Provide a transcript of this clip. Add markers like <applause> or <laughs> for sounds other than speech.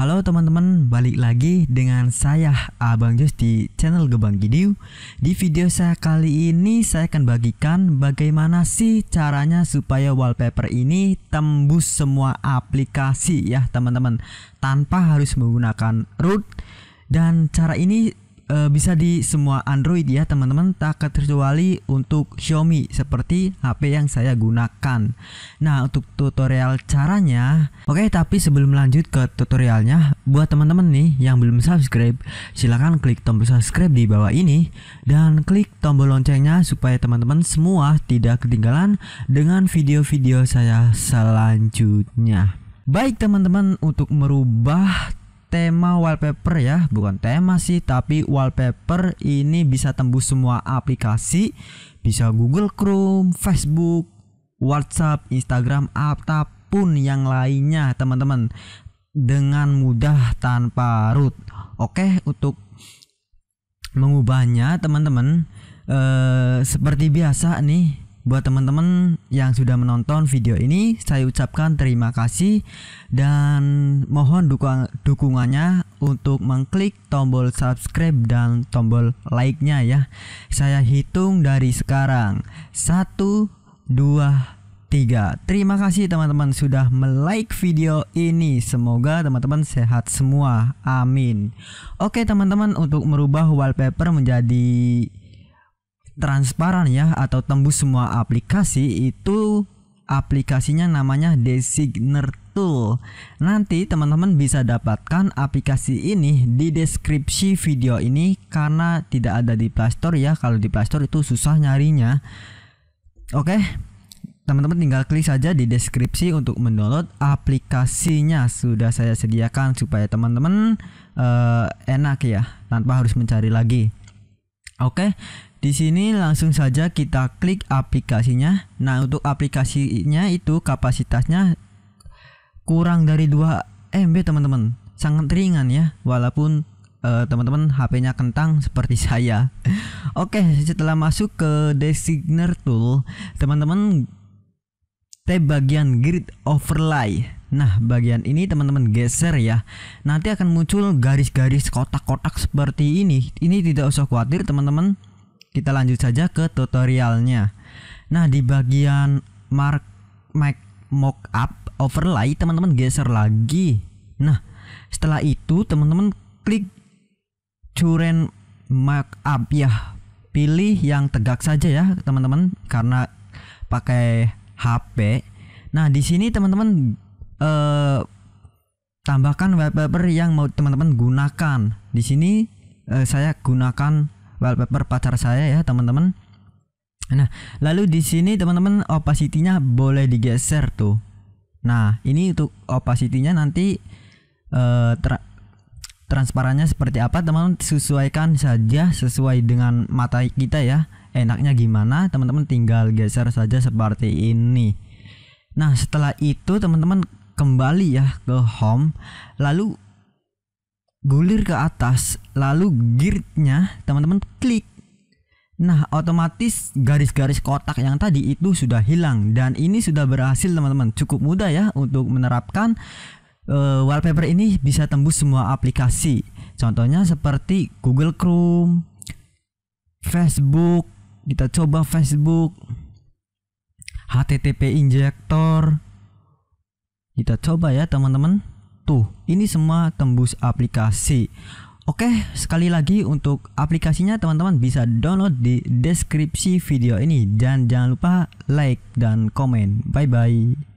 Halo teman-teman, balik lagi dengan saya Abang Jus di channel Gebang Gidiu Di video saya kali ini saya akan bagikan bagaimana sih caranya supaya wallpaper ini tembus semua aplikasi ya teman-teman Tanpa harus menggunakan root dan cara ini e, bisa di semua Android ya teman-teman tak kecuali untuk Xiaomi seperti HP yang saya gunakan. Nah untuk tutorial caranya, oke okay, tapi sebelum lanjut ke tutorialnya, buat teman-teman nih yang belum subscribe, silahkan klik tombol subscribe di bawah ini dan klik tombol loncengnya supaya teman-teman semua tidak ketinggalan dengan video-video saya selanjutnya. Baik teman-teman untuk merubah tema wallpaper ya bukan tema sih tapi wallpaper ini bisa tembus semua aplikasi bisa Google Chrome, Facebook, WhatsApp, Instagram ataupun yang lainnya teman-teman dengan mudah tanpa root. Oke untuk mengubahnya teman-teman eh, seperti biasa nih Buat teman-teman yang sudah menonton video ini, saya ucapkan terima kasih dan mohon dukung dukungannya untuk mengklik tombol subscribe dan tombol like-nya ya. Saya hitung dari sekarang. 1 2 3. Terima kasih teman-teman sudah like video ini. Semoga teman-teman sehat semua. Amin. Oke teman-teman untuk merubah wallpaper menjadi transparan ya atau tembus semua aplikasi itu aplikasinya namanya Designer Tool. Nanti teman-teman bisa dapatkan aplikasi ini di deskripsi video ini karena tidak ada di Playstore ya. Kalau di Playstore itu susah nyarinya. Oke. Teman-teman tinggal klik saja di deskripsi untuk mendownload aplikasinya. Sudah saya sediakan supaya teman-teman uh, enak ya tanpa harus mencari lagi. Oke, di sini langsung saja kita klik aplikasinya. Nah, untuk aplikasinya itu kapasitasnya kurang dari 2 MB, teman-teman. Sangat ringan ya, walaupun uh, teman-teman HP-nya kentang <laughs> seperti saya. Oke, setelah masuk ke designer tool, teman-teman tab bagian grid overlay. Nah, bagian ini teman-teman geser ya. Nanti akan muncul garis-garis kotak-kotak seperti ini. Ini tidak usah khawatir, teman-teman kita lanjut saja ke tutorialnya. Nah, di bagian mark mic mockup overlay, teman-teman geser lagi. Nah, setelah itu teman-teman klik curen up ya. Pilih yang tegak saja ya, teman-teman, karena pakai HP. Nah, di sini teman-teman eh tambahkan wallpaper yang mau teman-teman gunakan. Di sini eh, saya gunakan wallpaper pacar saya ya teman-teman nah lalu di sini teman-teman opacity-nya boleh digeser tuh nah ini untuk opacity-nya nanti uh, tra transparannya seperti apa teman-teman sesuaikan saja sesuai dengan mata kita ya enaknya gimana teman-teman tinggal geser saja seperti ini nah setelah itu teman-teman kembali ya ke home lalu gulir ke atas, lalu gearnya teman-teman klik. Nah, otomatis garis-garis kotak yang tadi itu sudah hilang dan ini sudah berhasil teman-teman. Cukup mudah ya untuk menerapkan uh, wallpaper ini bisa tembus semua aplikasi. Contohnya seperti Google Chrome, Facebook, kita coba Facebook, HTTP injector. Kita coba ya teman-teman. Tuh, ini semua tembus aplikasi. Oke, sekali lagi untuk aplikasinya teman-teman bisa download di deskripsi video ini dan jangan lupa like dan komen. Bye bye.